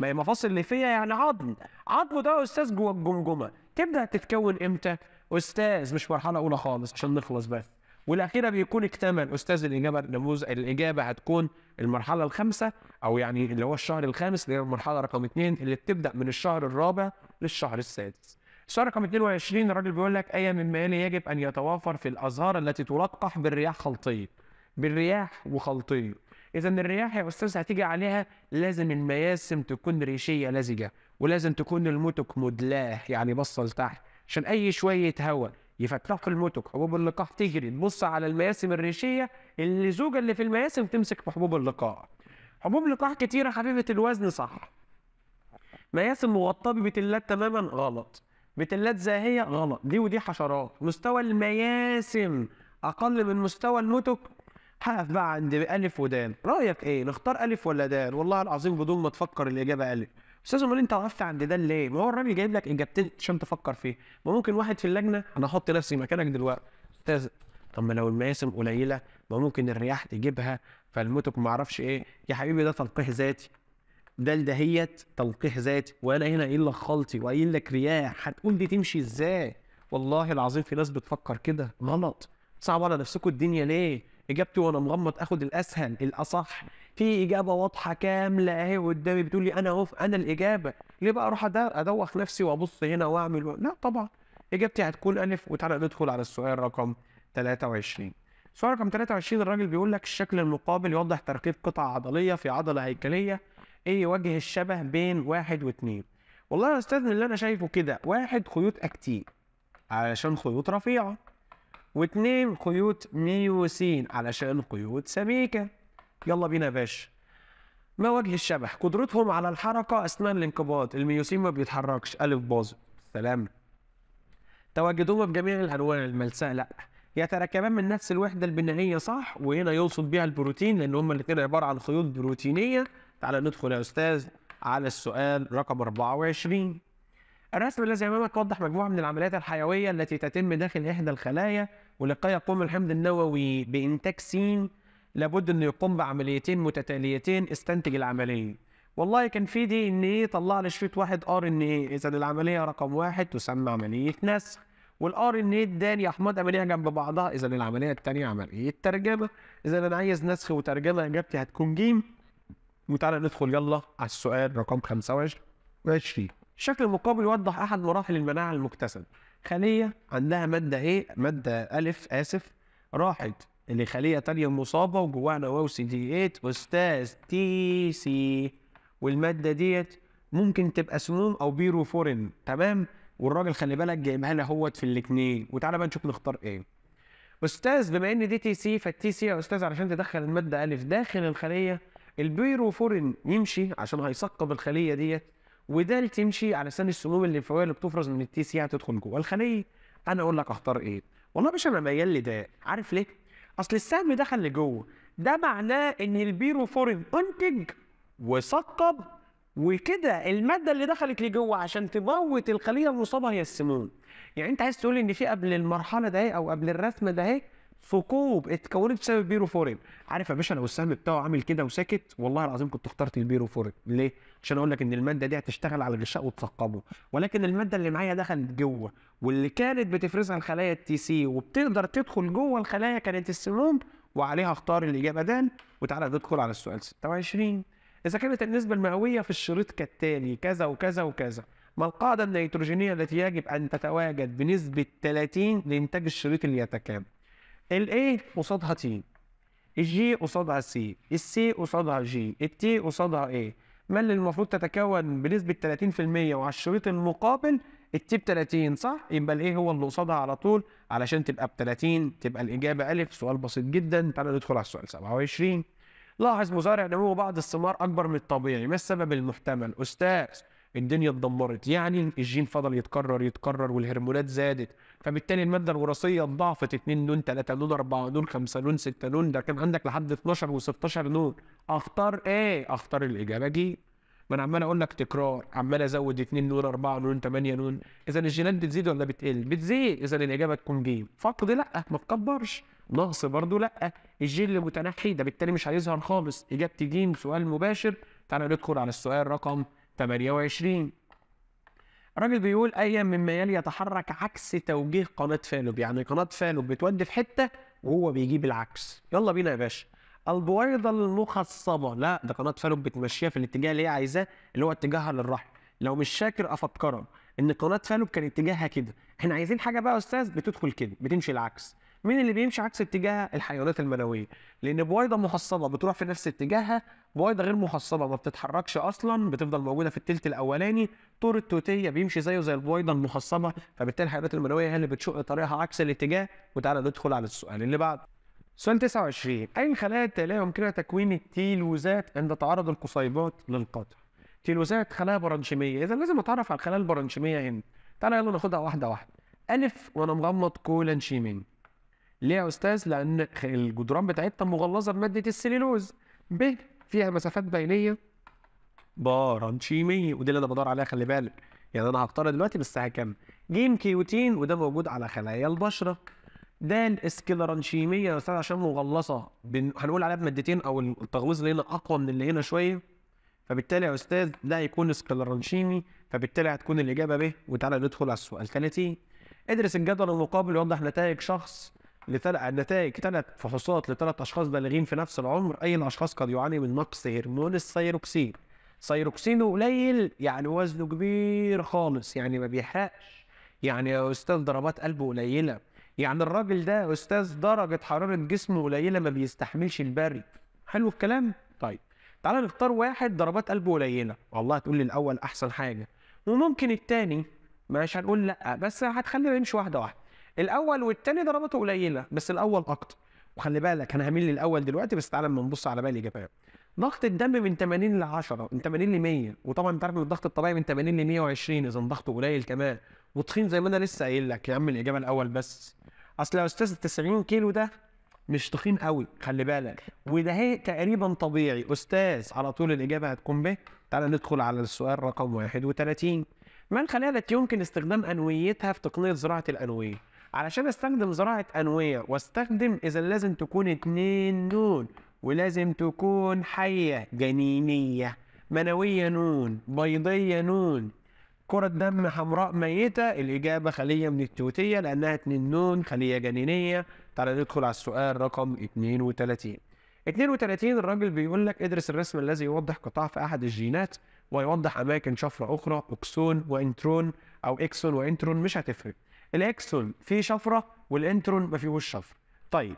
ما هي المفاصل اللي فيها يعني عظم عظم ده يا استاذ جوه الجمجمه تبدا تتكون امتى استاذ مش مرحله اولى خالص عشان نخلص بس والاخيره بيكون اكتمل استاذ الاجابه النموذج الاجابه هتكون المرحله الخامسه او يعني اللي هو الشهر الخامس اللي هي المرحله رقم اثنين اللي بتبدا من الشهر الرابع للشهر السادس. السؤال رقم 22 الراجل بيقول لك اي مما يلي يجب ان يتوافر في الازهار التي تلقح بالرياح خلطيه. بالرياح وخلطيه. اذا الرياح يا استاذ هتيجي عليها لازم المياسم تكون ريشيه لزجه ولازم تكون المتك مدلاه يعني بصه لتحت عشان اي شويه هواء يفتحوا المتك حبوب اللقاح تجري تبص على المياسم الريشيه اللزوجه اللي في المياسم تمسك في حبوب اللقاح حبوب لقاح كتيره حبيبه الوزن صح مياسم مغطاه ببتلات تماما غلط بتلات زاهيه غلط دي ودي حشرات مستوى المياسم اقل من مستوى المتك هقف بقى عند الف ودان رايك ايه نختار الف ولا دان والله العظيم بدون ما تفكر الاجابه الف استاذ امال انت وقفت عند ده ليه؟ ما هو الراجل جايب لك اجابتين عشان تفكر فيه، ما ممكن واحد في اللجنه انا احط نفسي مكانك دلوقتي استاذ طب ما لو المقاسم قليله ما ممكن الرياح تجيبها فالموتك ما اعرفش ايه، يا حبيبي ده تلقيح ذاتي ده دهيت تلقيح ذاتي وانا هنا قايل لك خلطي وقايل لك رياح هتقول دي تمشي ازاي؟ والله العظيم في ناس بتفكر كده غلط صعب على نفسكم الدنيا ليه؟ اجابتي وانا مغمض اخد الاسهل الاصح في اجابه واضحه كامله اهي قدامي بتقول لي انا اهو انا الاجابه ليه بقى اروح ادوخ نفسي وابص هنا واعمل لا طبعا اجابتي هتكون الف وتعالى ندخل على السؤال رقم 23 سؤال رقم 23 الراجل بيقول لك الشكل المقابل يوضح تركيب قطع عضليه في عضله هيكليه ايه وجه الشبه بين واحد واثنين والله يا استاذ اللي انا شايفه كده واحد خيوط اكتيل علشان خيوط رفيعه واثنين قيود ميوسين علشان قيود سميكة يلا بينا يا باشا ما وجه الشبح قدرتهم على الحركة أثناء الانقباض الميوسين ما بيتحركش ألف باظ سلام تواجدهما جميع الأنواع الملساء لأ يتركبان من نفس الوحدة البنائية صح وهنا يقصد بيها البروتين لأن هما الاتنين عبارة عن خيوط بروتينية تعالى ندخل يا أستاذ على السؤال رقم 24 الرسم الذي أمامك يوضح مجموعة من العمليات الحيوية التي تتم داخل إحدى الخلايا ولقد يقوم الحمض النووي بإنتاج سين لابد إنه يقوم بعمليتين متتاليتين استنتج العملية. والله كان في دي إن إيه طلع لي شريط واحد ار ان ايه إذا العملية رقم واحد تسمى عملية نسخ والار ان ايه الداني احماض عملية جنب بعضها إذا العملية الثانية عملية ترجمة إذا أنا عايز نسخ وترجمة إجابتي هتكون جيم وتعالى ندخل يلا على السؤال رقم 25 الشكل المقابل يوضح احد مراحل المناعه المكتسبه خليه عندها ماده ايه ماده الف اسف راحت لخليه تانية مصابه وجواها نواة سي دي 8 استاذ تي سي والماده ديت ممكن تبقى سموم او بيروفورين تمام والراجل خلي بالك جايبها لنا اهوت في الاثنين وتعالى بقى نشوف نختار ايه استاذ بما ان دي تي سي فالتي سي يا استاذ علشان تدخل الماده الف داخل الخليه البيروفورين يمشي عشان هيثقب الخليه ديت وده اللي تمشي على سن السموم الليمفاويه اللي بتفرز من التي سي هتدخل يعني جوه الخليه انا اقول لك اختار ايه والله مش انا ميال لده عارف ليه اصل السهم دخل لجوه ده معناه ان البيرو البيروفورين انتج وثقب وكده الماده اللي دخلت لجوه عشان تموت الخليه المصابه هي السموم يعني انت عايز تقول ان في قبل المرحله ده او قبل الرسمه ده ثقوب اتكونت بسبب بيرو فورين عارف يا باشا لو السهم بتاعه عامل كده وساكت والله العظيم كنت اخترت البيرو فورين ليه عشان اقول لك ان الماده دي هتشتغل على الغشاء وتثقبه ولكن الماده اللي معايا دخلت جوه واللي كانت بتفرزها الخلايا التي سي وبتقدر تدخل جوه الخلايا كانت السموم وعليها اختار الاجابه ده وتعالى ندخل على السؤال 26 اذا كانت النسبه المئويه في الشريط كالتالي كذا وكذا وكذا ما القاعده النيتروجينيه التي يجب ان تتواجد بنسبه 30 لانتاج الشريط اللي يتكامل A قصادها تي الجي قصادها ال السي قصادها جي التي قصادها ايه ما اللي المفروض تتكون بنسبه 30% وعلى الشريط المقابل التي ب 30 صح يبقى الايه هو اللي قصادها على طول علشان تبقى ب 30 تبقى الاجابه أ سؤال بسيط جدا تعالى ندخل على السؤال 27 لاحظ مزارع نمو بعض الثمار اكبر من الطبيعي ما السبب المحتمل استاذ الدنيا اتدمرت يعني الجين فضل يتكرر يتكرر والهرمونات زادت فبالتالي الماده الوراثيه اتضاعفت 2 لون 3 لون 4 لون 5 لون 6 لون ده كان عندك لحد 12 و16 لون اختار ايه؟ اختار الاجابه دي ما انا عمال اقول لك تكرار عمال ازود 2 لون 4 لون 8 لون اذا الجينات بتزيد ولا بتقل؟ بتزيد اذا الاجابه تكون جيم فقد لا ما تكبرش نقص برضه لا الجين اللي متنحي ده بالتالي مش هيظهر خالص اجابتي جيم سؤال مباشر تعالى ندخل على السؤال رقم 28 الراجل بيقول ايا من ميال يتحرك عكس توجيه قناه فالوب يعني قناه فالوب بتودي في حته وهو بيجيب العكس يلا بينا يا باشا البويضه المخصبه لا ده قناه فالوب بتمشيها في الاتجاه اللي هي عايزاه اللي هو اتجاهها للرحم لو مش شاكر افكرك ان قناه فالوب كان اتجاهها كده احنا عايزين حاجه بقى يا استاذ بتدخل كده بتمشي العكس مين اللي بيمشي عكس اتجاه الحيوانات المنويه لان بويضه محصبه بتروح في نفس اتجاهها بويضه غير محصبه ما بتتحركش اصلا بتفضل موجوده في التلت الاولاني طور التوتيه بيمشي زيه زي البويضه المحصبه فبالتالي الحيوانات المنويه هي اللي بتشق طريقها عكس الاتجاه وتعالى ندخل على السؤال اللي بعد سؤال 29 اي الخلايا التاليه يمكنها تكوين التيلوزات عند تعرض القصيبات للقطع تيلوزات خلايا برانشيميه، اذا لازم اتعرف على الخلايا البرانشيميه هنا تعالى يلا ناخدها واحده واحده الف وانا مغمض كولانشيمين ليه يا استاذ لان الجدران بتاعتنا مغلظه بماده السليلوز ب فيها مسافات بينيه بارانشيميه ودي اللي انا بدور عليها خلي بالك يعني انا هختار دلوقتي بس هكمل جيم كيوتين وده موجود على خلايا البشره د اسكلرانشيميه يا استاذ عشان مغلظه بن... هنقول عليها بمادتين او التغويص اللي هنا اقوى من اللي هنا شويه فبالتالي يا استاذ ده هيكون اسكلرانشيمي فبالتالي هتكون الاجابه ب وتعالى ندخل على السؤال 30 ادرس الجدول المقابل ويوضح نتائج شخص لثلاث نتائج ثلاث فحوصات لثلاث اشخاص بالغين في نفس العمر اي الاشخاص قد يعاني من نقص هرمون السيروكسين سيروكسينه قليل يعني وزنه كبير خالص يعني ما بيحرقش يعني يا استاذ ضربات قلبه قليله يعني الراجل ده استاذ درجه حراره جسمه قليله ما بيستحملش البرد حلو الكلام طيب تعالى نختار واحد ضربات قلبه قليله والله هتقول لي الاول احسن حاجه وممكن التاني مش هنقول لا بس هتخلينا نمشي واحده واحده الاول والثاني ضرباته قليله بس الاول اكتر وخلي بالك انا هميل للاول دلوقتي بس تعالى اما نبص على باقي الاجابات ضغط الدم من 80 ل 10 من 80 ل 100 وطبعا انت عارف ان الضغط الطبيعي من 80 ل 120 اذا ضغطه قليل كمان وتخين زي ما انا لسه قايل لك يا عم الاجابه الاول بس اصل يا استاذ ال 90 كيلو ده مش تخين قوي خلي بالك وده هي تقريبا طبيعي استاذ على طول الاجابه هتكون به تعالى ندخل على السؤال رقم 31 من الخلايا التي يمكن استخدام انويتها في تقنيه زراعه الانويه علشان استخدم زراعه انويه واستخدم اذا لازم تكون اتنين نون ولازم تكون حيه جنينيه منويه نون بيضيه نون كرة دم حمراء ميتة الإجابة خلية من التوتية لأنها اتنين نون خلية جنينية تعالى ندخل على السؤال رقم 32 32 الراجل بيقول لك ادرس الرسم الذي يوضح قطاع في أحد الجينات ويوضح أماكن شفرة أخرى أكسون وإنترون أو إكسون وإنترون مش هتفرق الاكسون فيه شفره والانترون ما فيهوش شفره طيب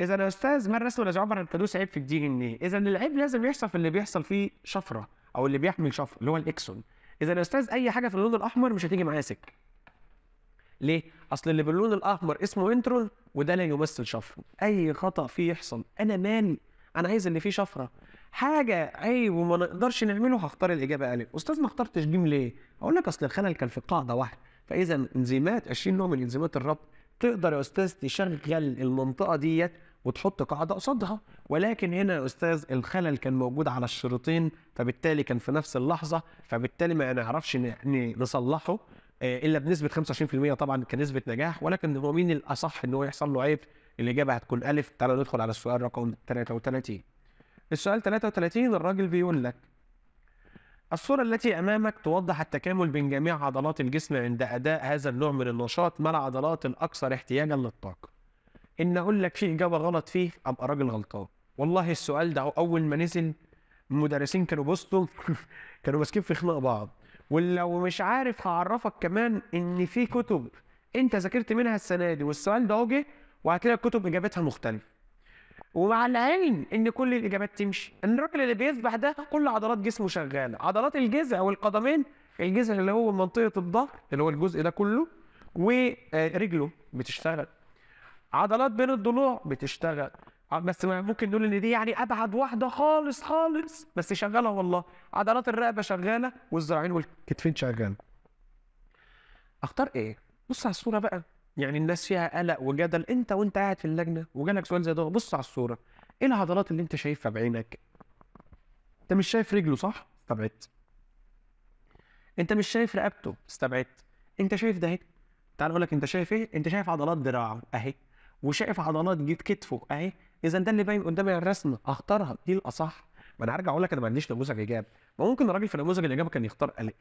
اذا يا استاذ ما الرسم الذي عبر القدوس عيب في الدي ان ايه اذا العيب لازم يحصل في اللي بيحصل فيه شفره او اللي بيحمل شفره اللي هو الاكسون اذا يا استاذ اي حاجه في اللون الاحمر مش هتيجي معايا سكه ليه اصل اللي باللون الاحمر اسمه انترون وده لا يمثل شفره اي خطا فيه يحصل انا مالي انا عايز اللي فيه شفره حاجه عيب وما نقدرش نعمله هختار الاجابه الف استاذ ما اخترتش جيم ليه اقول لك اصل الخلل كان في قاعده واحده فاذا انزيمات 20 نوع من انزيمات الربط تقدر يا استاذ تشغل يعني المنطقه ديت وتحط قاعده قصادها ولكن هنا يا استاذ الخلل كان موجود على الشريطين فبالتالي كان في نفس اللحظه فبالتالي ما نعرفش نصلحه آه، الا بنسبه 25% طبعا كنسبه نجاح ولكن هو مين الاصح ان هو يحصل له عيب الاجابه هتكون الف تعالى ندخل على السؤال رقم 33 السؤال 33 الراجل بيقول لك الصورة التي أمامك توضح التكامل بين جميع عضلات الجسم عند أداء هذا النوع من النشاط مع العضلات الأكثر احتياجا للطاقة. إن أقول لك في إجابة غلط فيه أبقى راجل غلطان. والله السؤال ده أول ما نزل المدرسين كانوا بوسطوا [laughs] كانوا ماسكين في خناق بعض. ولو مش عارف هعرفك كمان إن في كتب أنت ذاكرت منها السنة دي والسؤال ده جه وهتلاقي الكتب إجابتها مختلفة. ومع العلم ان كل الاجابات تمشي ان الراجل اللي بيسبح ده كل عضلات جسمه شغاله عضلات الجذع والقدمين الجذع اللي هو منطقه الظهر اللي هو الجزء ده كله ورجله بتشتغل عضلات بين الضلوع بتشتغل آه، بس ممكن نقول ان دي يعني ابعد واحده خالص خالص بس شغاله والله عضلات الرقبه شغاله والذراعين والكتفين شغاله اختار ايه بص على الصوره بقى يعني الناس فيها قلق وجدل انت وانت قاعد في اللجنه وجالك سؤال زي ده بص على الصوره ايه العضلات اللي انت شايفها بعينك انت مش شايف رجله صح استبعدت انت مش شايف رقبته استبعدت انت شايف ده اهي تعال اقول لك انت شايف ايه انت شايف عضلات دراعه اهي وشايف عضلات جيت كتفه اهي اذا ده اللي باين قدامي الرسمه اختارها دي الاصح ما انا هرجع اقول لك انا ما عنديش نموذج اجابه ممكن الراجل في نموذج الاجابه كان يختار قلق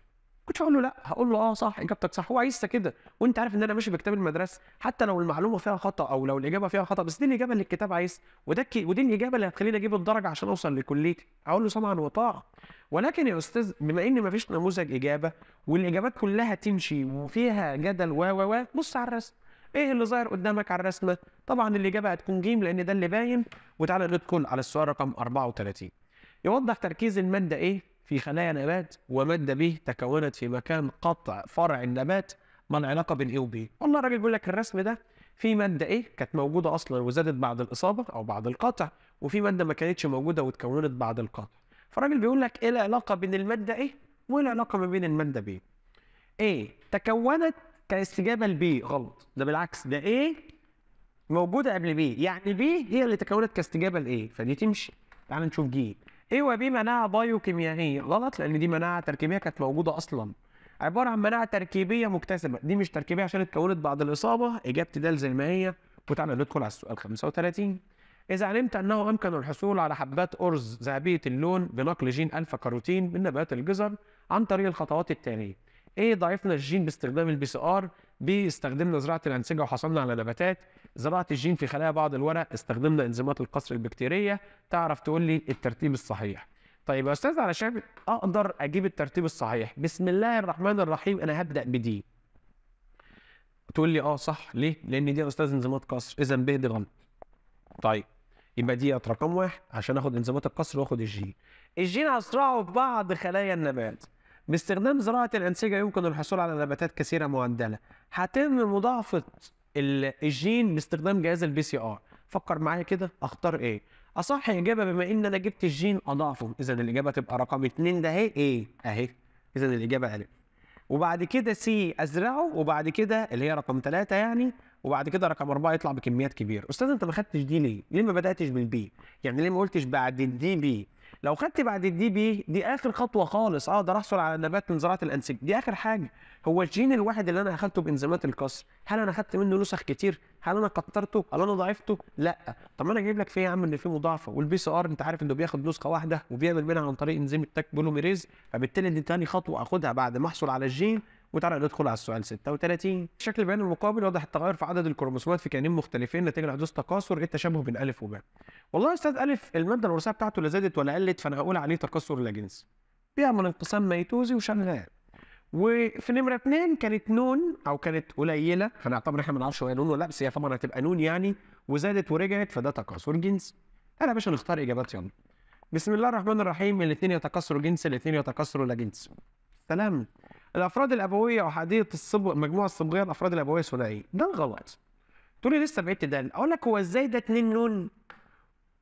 كنتش هقول له لا هقول له اه صح اجابتك صح هو عايزها كده وانت عارف ان انا ماشي بكتاب المدرسه حتى لو المعلومه فيها خطا او لو الاجابه فيها خطا بس دي الاجابه اللي الكتاب عايز وده ودي الاجابه اللي هتخليني اجيب الدرجه عشان اوصل لكليتي هقول له سمعا وطاعه ولكن يا استاذ بما ان مفيش نموذج اجابه والاجابات كلها تمشي وفيها جدل و و و بص على الرسم ايه اللي ظاهر قدامك على الرسمه طبعا الاجابه هتكون جيم لان ده اللي باين وتعالى ندخل على السؤال رقم 34 يوضح تركيز الماده ايه في خلايا نبات ومادة به تكونت في مكان قطع فرع النبات ما العلاقة بين إيه وبي؟ والله الراجل بيقول لك الرسم ده في مادة إيه كانت موجودة أصلا وزادت بعد الإصابة أو بعد القطع وفي مادة ما كانتش موجودة وتكونت بعد القطع. فالراجل بيقول لك إيه العلاقة بين المادة إيه والعلاقة ما بين المادة بي؟ إيه تكونت كاستجابة لبي غلط ده بالعكس ده إيه موجودة قبل بي يعني بي هي اللي تكونت كاستجابة لإيه فدي تمشي. تعال نشوف جي ايه بيه مناعه بايوكيميائيه غلط لان دي مناعه تركيبيه كانت موجوده اصلا عباره عن مناعه تركيبيه مكتسبه دي مش تركيبيه عشان اتكونت بعد الاصابه اجابتي ده زي ما هي وتعالى ندخل على السؤال 35 إذا علمت أنه امكن الحصول على حبات أرز ذهبية اللون بنقل جين ألفا كاروتين من نبات الجزر عن طريق الخطوات التالية ايه ضعفنا الجين باستخدام البي سي ار بي استخدمنا زراعه الانسجه وحصلنا على نباتات زراعه الجين في خلايا بعض الورق استخدمنا انزيمات القصر البكتيريه تعرف تقول لي الترتيب الصحيح طيب يا استاذ علشان اقدر اجيب الترتيب الصحيح بسم الله الرحمن الرحيم انا هبدا بدي تقول لي اه صح ليه لان دي يا استاذ انزيمات قصر اذا ب دي غلط طيب يبقى دي رقم واحد عشان اخد انزيمات القصر واخد الجين الجين هصرعه في بعض خلايا النبات باستخدام زراعة الأنسجة يمكن الحصول على نباتات كثيرة معدلة هتم مضاعفة الجين باستخدام جهاز البي سي ار فكر معايا كده اختار ايه اصح اجابه بما ان انا جبت الجين اضعفه اذا الاجابه تبقى رقم 2 ده ايه اهي اذا الاجابه الف وبعد كده سي ازرعه وبعد كده اللي هي رقم 3 يعني وبعد كده رقم 4 يطلع بكميات كبيره استاذ انت ما خدتش دي ليه ليه ما بداتش بالبي يعني ليه ما قلتش بعد الدي بي لو خدت بعد الدي بي دي اخر خطوه خالص اقدر احصل على نبات من زراعه الانسجه دي اخر حاجه هو الجين الواحد اللي انا اخدته بانزيمات الكسر هل انا اخدت منه نسخ كتير هل انا كترته هل انا ضعفته لا طب انا جايب لك في ايه يا عم ان في مضاعفه والبي سي ار انت عارف انه بياخد نسخه واحده وبيعمل منها عن طريق انزيم التاك بولوميريز فبالتالي دي تاني خطوه اخدها بعد ما احصل على الجين وتعالى ندخل على السؤال 36 شكل البيان المقابل واضح التغير في عدد الكروموسومات في كيانين مختلفين نتيجه لحدوث تكاثر ايه التشابه بين الف وباء والله يا استاذ الف الماده الوراثيه بتاعته لا زادت ولا قلت فانا هقول عليه تكاثر لا جنسي بيعمل انقسام ميتوزي وشغال وفي نمره اثنين كانت نون او كانت قليله هنعتبر احنا ما نعرفش هي نون ولا لا بس هي طبعا هتبقى نون يعني وزادت ورجعت فده تكاثر جنسي انا يا باشا نختار اجابات يلا بسم الله الرحمن الرحيم الاثنين يتكاثروا جنس الاثنين يتكاثروا لا جنس سلام الافراد الابويه احاديه الصب المجموعه الصبغيه الافراد الابويه ثنائي ده غلط تقول لي لسه بعدت دال اقول لك هو ازاي ده 2 نون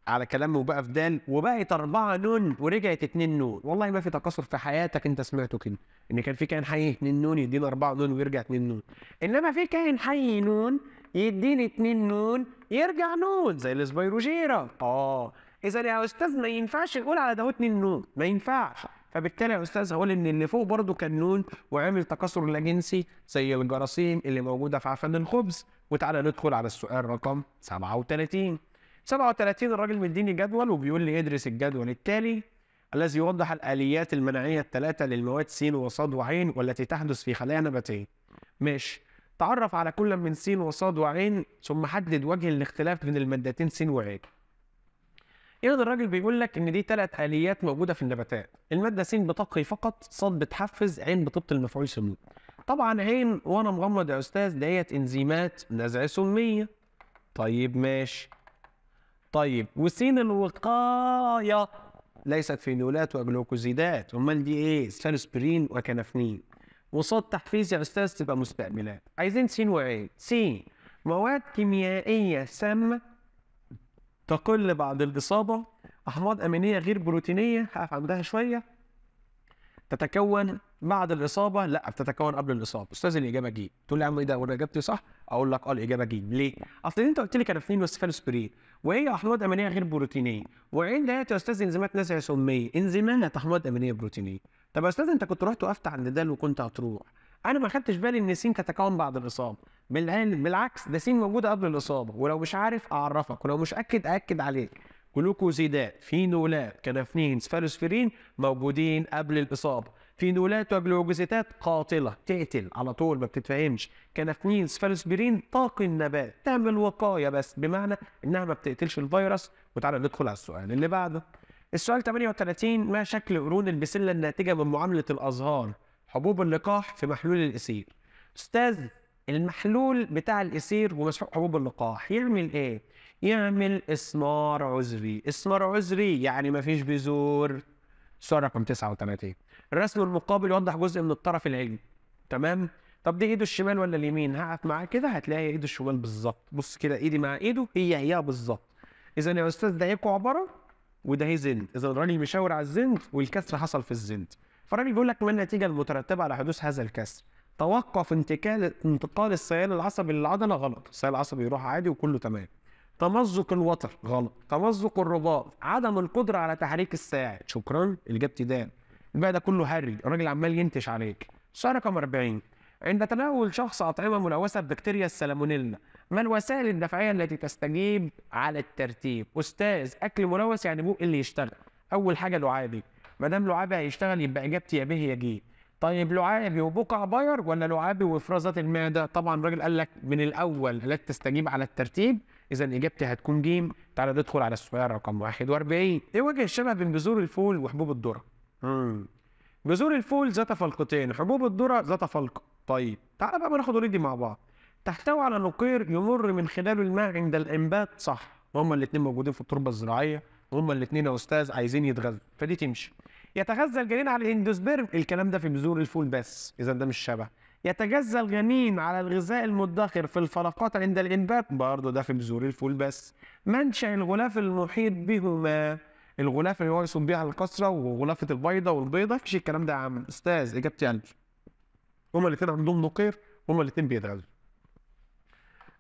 على كلامه وبقى في دال وبقت 4 نون ورجعت 2 نون والله ما في تكاثر في حياتك انت سمعته كده ان كان في كائن حي 2 نون يديني 4 نون ويرجع 2 نون انما في كائن حي نون يديني 2 نون يرجع نون زي الاسبيروجيرا اه اذا يا استاذ ما ينفعش نقول على ده 2 نون ما ينفعش فبالتالي يا استاذ هقول ان اللي فوق برضه كان نون وعمل تكاثر لا جنسي زي الجراثيم اللي موجوده في عفن الخبز وتعالى ندخل على السؤال رقم 37 37 الراجل مديني جدول وبيقول لي ادرس الجدول التالي الذي يوضح الاليات المناعيه الثلاثه للمواد س وص وع والتي تحدث في خلايا نباتيه ماشي تعرف على كل من س وص وع ثم حدد وجه الاختلاف بين المادتين س وع يرضي الراجل بيقول لك ان دي ثلاث اليات موجوده في النباتات الماده س بتقي فقط ص بتحفز عين بتبطي المفعول سمي طبعا عين وانا مغمض يا استاذ ديت انزيمات نزع سميه طيب ماشي طيب وسين الوقايه ليست فينولات وجلوكوزيدات امال دي ايه سالسبرين وكنافنين وصاد تحفيز يا استاذ تبقى مستعملات عايزين س وعين س مواد كيميائيه سامه تقل بعد الإصابة أحماض أمينية غير بروتينية هقف عندها شوية تتكون بعد الإصابة لا بتتكون قبل الإصابة أستاذ الإجابة جيم تقول لي يا عم إيه ده وأنا إجابتي صح أقول لك أه الإجابة جيم ليه؟ أصل أنت قلت لي كرفنين وسفالوسبرين وهي أحماض أمينية غير بروتينية وعند يا أستاذ إنزيمات نزع سمية إنزيمات أحماض أمينية بروتينية طب يا أستاذ أنت كنت رحت وقفت عند ده وكنت هتروح أنا ما خدتش بالي إن سين تتكون بعد الإصابة بالعكس ده سين موجوده قبل الاصابه ولو مش عارف اعرفك ولو مش اكد اكد عليك جلوكوزيدات فينولات كنافنين سفالوسفيرين موجودين قبل الاصابه فينولات وجلوكوزيدات قاتله تقتل على طول ما بتتفهمش كنافنين سفالوسفيرين طاقي النبات تعمل وقايه بس بمعنى انها ما بتقتلش الفيروس وتعالى ندخل على السؤال اللي بعده السؤال 38 ما شكل قرون البسله الناتجه من معامله الازهار حبوب اللقاح في محلول الاسير استاذ المحلول بتاع الإسير ومسحوق حبوب اللقاح يعمل إيه؟ يعمل إسمار عذري إسمار عذري يعني مفيش بذور سؤال رقم 39 الرسم المقابل يوضح جزء من الطرف العلمي تمام؟ طب دي ايده الشمال ولا اليمين؟ هقف معاه كده هتلاقي ايده الشمال بالظبط بص كده ايدي مع ايده هي هي بالظبط اذا يا استاذ ده ايكو عباره وده هي إيه زند اذا الراجل مشاور على الزند والكسر حصل في الزند فالراجل بيقول لك ما النتيجه المترتبه على حدوث هذا الكسر توقف انتقال انتقال السيال العصبي للعضله غلط السيال العصبي يروح عادي وكله تمام تمزق الوتر غلط تمزق الرباط عدم القدره على تحريك الساعد شكرا اجابتي ده الباقي ده كله هري الراجل عمال ينتش عليك سؤال رقم 40 عند تناول شخص أطعمة ملوثة ببكتيريا السالمونيلا ما الوسائل الدفعية التي تستجيب على الترتيب أستاذ أكل ملوث يعني بوق اللي يشتغل أول حاجة لعابي ما دام لعابي هيشتغل يبقى إجابتي يا به يا جيه طيب لعابي وبقع باير ولا لعابي وافرازات المعده طبعا الراجل قال لك من الاول لا تستجيب على الترتيب اذا اجابتي هتكون جيم تعالى ندخل على السؤال رقم 41 ايه وجه الشبه بين بذور الفول وحبوب الذره بذور الفول ذات فلقتين حبوب الذره ذات فلق طيب تعالى بقى ناخد اوريدي مع بعض تحتوي على نقير يمر من خلاله الماء عند الانبات صح هما الاثنين موجودين في التربه الزراعيه هما الاثنين يا استاذ عايزين يتغذوا فدي تمشي يتغذى الجنين على الاندوسبرم الكلام ده في بذور الفول بس اذا ده مش شبه يتغذى الجنين على الغذاء المدخر في الفلقات عند الانبات برضه ده في بذور الفول بس منشأ الغلاف المحيط بهما الغلاف اللي هو يصب بيها القصره وغلافة البيضة والبيضة مفيش الكلام ده يا عم أستاذ إجابتي انت يعني. هما الاثنين عندهم نقير هما الاثنين بيتغذوا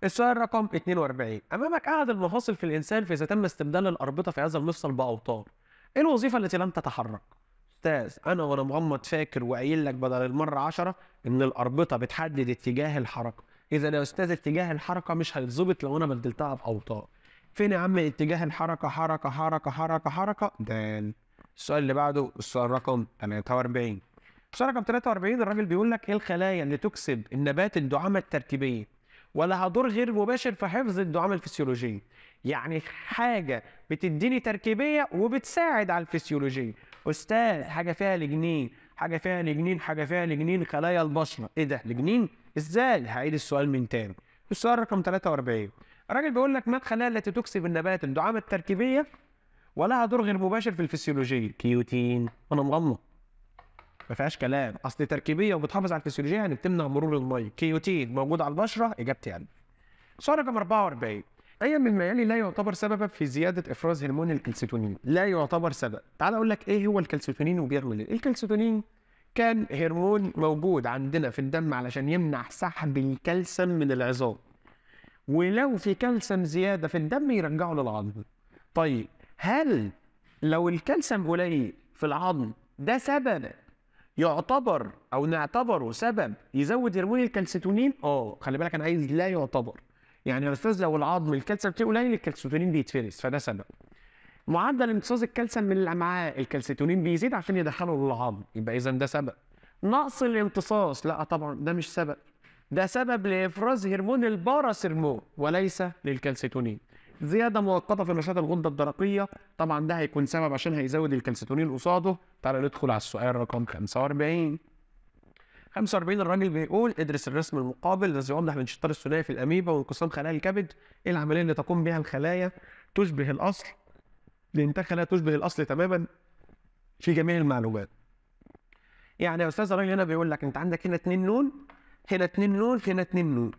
السؤال رقم 42 أمامك أحد المفاصل في الإنسان فإذا تم استبدال الأربطة في هذا المفصل بأوتار إيه الوظيفة التي لم تتحرك؟ استاذ انا وانا مغمض فاكر وقايل لك بدل المره 10 ان الاربطه بتحدد اتجاه الحركه اذا يا استاذ اتجاه الحركه مش هيتظبط لو انا بدلتها باوطاء فين يا عم اتجاه الحركه حركه حركه حركه حركه ده السؤال اللي بعده السؤال رقم 43 السؤال رقم 43 الراجل بيقول لك ايه الخلايا اللي تكسب النبات الدعامه التركيبيه ولا هدور غير مباشر في حفظ الدعامه الفسيولوجيه يعني حاجه بتديني تركيبيه وبتساعد على الفسيولوجيه استاذ حاجه فيها لجنين حاجه فيها لجنين حاجه فيها لجنين خلايا البشره ايه ده لجنين ازاي هعيد السؤال من تاني السؤال رقم 43 الراجل بيقول لك ما الخلايا التي تكسب النبات الدعامه التركيبيه ولها دور غير مباشر في الفسيولوجيه كيوتين انا مغمض ما فيهاش كلام اصل تركيبيه وبتحافظ على الفسيولوجيه يعني بتمنع مرور الميه كيوتين موجود على البشره اجابتي يعني سؤال رقم 44 أي من يلي لا يعتبر سببا في زيادة إفراز هرمون الكالسيتونين لا يعتبر سبب تعال أقول لك إيه هو الكالسيتونين وبيعمل إيه الكالسيتونين كان هرمون موجود عندنا في الدم علشان يمنع سحب الكالسيوم من العظام ولو في كالسيوم زيادة في الدم يرجعه للعظم طيب هل لو الكالسيوم قليل في العظم ده سبب يعتبر او نعتبره سبب يزود هرمون الكالسيتونين اه خلي بالك انا عايز لا يعتبر يعني يا استاذ لو العظم الكالسيوم فيه قليل الكالسيتونين بيتفرز فده سبب معدل امتصاص الكالسيوم من الامعاء الكالسيتونين بيزيد عشان يدخله للعظم يبقى اذا ده سبب نقص الامتصاص لا طبعا ده مش سبب ده سبب لافراز هرمون الباراثيرمون وليس للكالسيتونين زياده مؤقته في نشاط الغده الدرقيه طبعا ده هيكون سبب عشان هيزود الكالسيتونين قصاده تعالى ندخل على السؤال رقم 45 45 الراجل بيقول ادرس الرسم المقابل الذي يوضح الانشطار الثنائي في الاميبا وانقسام خلايا الكبد ايه العمليه اللي تقوم بها الخلايا تشبه الاصل لانتاج خلايا تشبه الاصل تماما في جميع المعلومات يعني يا استاذ الراجل هنا بيقول لك انت عندك هنا 2 نون هنا 2 نون هنا 2 نون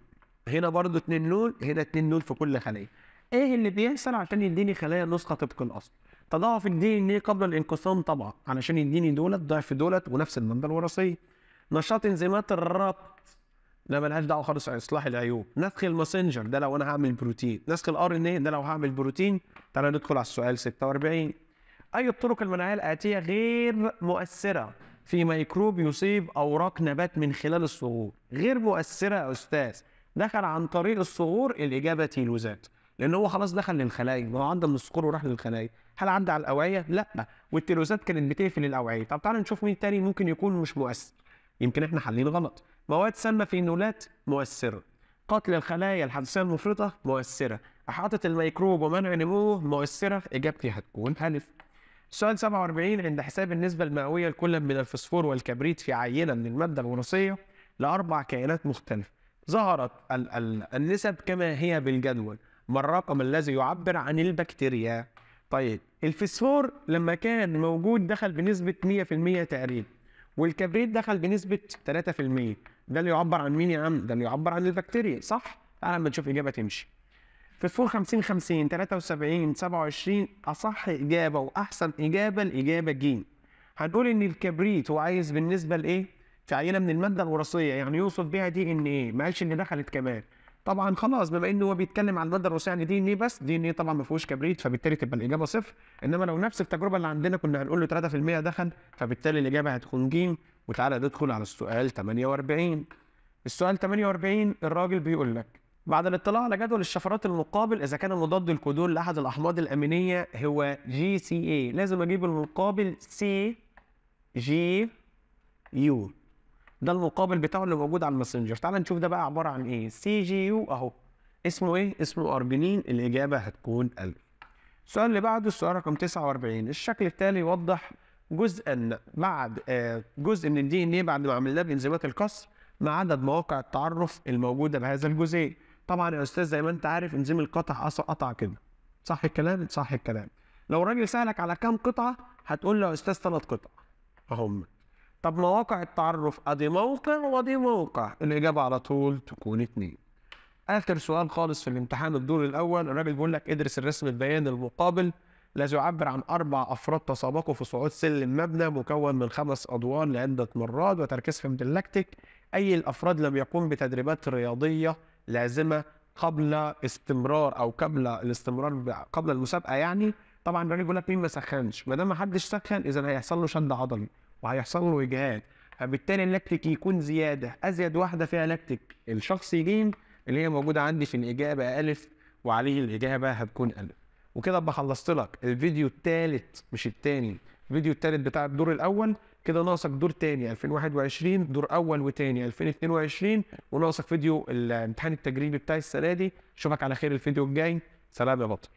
هنا برضه 2 نون هنا 2 نون في كل خليه ايه اللي بيحصل عشان يديني خلايا نسخه طبق الاصل تضاعف الدي ان ايه قبل الانقسام طبعا علشان يديني دولت ضعف دولت ونفس الماده الوراثيه نشاط انزيمات الربط لا ملهاش دعوه خالص اصلاح العيوب نسخ الماسنجر ده لو انا هعمل بروتين نسخ الار ان اي ده لو هعمل بروتين تعالى ندخل على السؤال 46 اي الطرق المناعيه الاتيه غير مؤثره في ميكروب يصيب اوراق نبات من خلال الصغور غير مؤثره يا استاذ دخل عن طريق الصغور الاجابه تيلوزات لان هو خلاص دخل للخلايا ما هو عدى من الصغور وراح للخلايا هل عدى على الاوعيه لا والتيلوزات كانت بتقفل الاوعيه طب تعالى نشوف مين تاني ممكن يكون مش مؤثر يمكن احنا حالين غلط مواد سامه في نولات مؤثره قتل الخلايا الحدسيه المفرطه مؤثره احاطه الميكروب ومنع نموه مؤثره اجابتي هتكون الف سؤال 47 عند حساب النسبه المئويه لكل من الفسفور والكبريت في عينه من الماده الوراثيه لاربع كائنات مختلفه ظهرت ال ال النسب كما هي بالجدول ما الرقم الذي يعبر عن البكتيريا طيب الفسفور لما كان موجود دخل بنسبه 100% تقريبا والكبريت دخل بنسبه 3% ده اللي يعبر عن مين يا عم؟ ده اللي يعبر عن البكتيريا صح؟ تعالى اما نشوف اجابه تمشي. فسفور 50 50 73 27 اصح اجابه واحسن اجابه الاجابه ج. هنقول ان الكبريت هو عايز بالنسبه لايه؟ في عينه من الماده الوراثيه يعني يوصف بيها دي ان ايه؟ ما قالش ان دخلت كمان طبعا خلاص بما انه هو بيتكلم عن الماده الوسيعه دي ان ايه بس دي ان ايه طبعا ما فيهوش كبريت فبالتالي تبقى الاجابه صفر انما لو نفس التجربه اللي عندنا كنا هنقول له 3% دخل فبالتالي الاجابه هتكون ج وتعالى ندخل على السؤال 48 السؤال 48 الراجل بيقول لك بعد الاطلاع على جدول الشفرات المقابل اذا كان مضاد الكودون لاحد الاحماض الامينيه هو جي سي اي لازم اجيب المقابل سي جي يو ده المقابل بتاعه اللي موجود على الماسنجر تعال نشوف ده بقى عباره عن ايه سي جي يو اهو اسمه ايه اسمه ارجينين الاجابه هتكون ال السؤال اللي بعده السؤال رقم 49 الشكل التالي يوضح جزءا بعد آه، جزء من الدي ان ايه بعد ما عملناه بانزيمات الكسر مع عدد مواقع التعرف الموجوده بهذا الجزيء طبعا يا استاذ زي ما انت عارف انزيم القطع قطع كده صح الكلام صح الكلام لو الراجل سالك على كام قطعه هتقول له يا استاذ ثلاث قطع هم طب مواقع التعرف ادي موقع وادي موقع الاجابه على طول تكون اتنين اخر سؤال خالص في الامتحان الدور الاول الراجل بيقول لك ادرس الرسم البياني المقابل الذي يعبر عن اربع افراد تسابقوا في صعود سلم مبنى مكون من خمس ادوار لعده مرات وتركيز في مدلكتك اي الافراد لم يقوم بتدريبات رياضيه لازمه قبل استمرار او قبل الاستمرار قبل المسابقه يعني طبعا الراجل بيقول لك مين ما سخنش ما دام ما حدش سخن اذا هيحصل له شد عضلي وهيحصل له اجهاد فبالتالي اللاكتيك يكون زياده ازيد واحده فيها لاكتيك الشخصي يجين اللي هي موجوده عندي في الاجابه الف وعليه الاجابه هتكون الف وكده ابقى خلصت لك الفيديو الثالث مش الثاني الفيديو الثالث بتاع الدور الاول كده ناقصك دور ثاني 2021 دور اول وثاني 2022 وناقصك فيديو الامتحان التجريبي بتاع السنه دي اشوفك على خير الفيديو الجاي سلام يا بطل